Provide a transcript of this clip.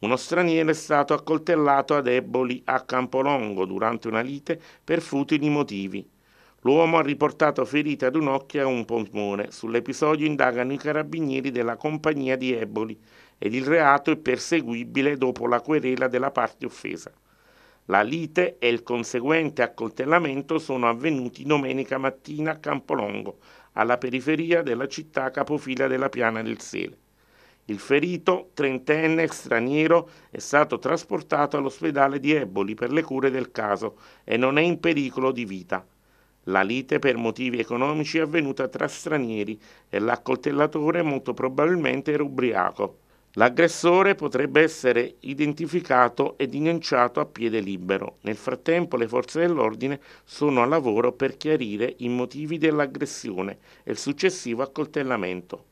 Uno straniero è stato accoltellato ad Eboli a Campolongo durante una lite per futili motivi. L'uomo ha riportato ferite ad un occhio e a un polmone. Sull'episodio indagano i carabinieri della compagnia di Eboli ed il reato è perseguibile dopo la querela della parte offesa. La lite e il conseguente accoltellamento sono avvenuti domenica mattina a Campolongo, alla periferia della città capofila della Piana del Sele. Il ferito, trentenne straniero, è stato trasportato all'ospedale di Eboli per le cure del caso e non è in pericolo di vita. La lite per motivi economici è avvenuta tra stranieri e l'accoltellatore molto probabilmente era ubriaco. L'aggressore potrebbe essere identificato e denunciato a piede libero. Nel frattempo le forze dell'ordine sono a lavoro per chiarire i motivi dell'aggressione e il successivo accoltellamento.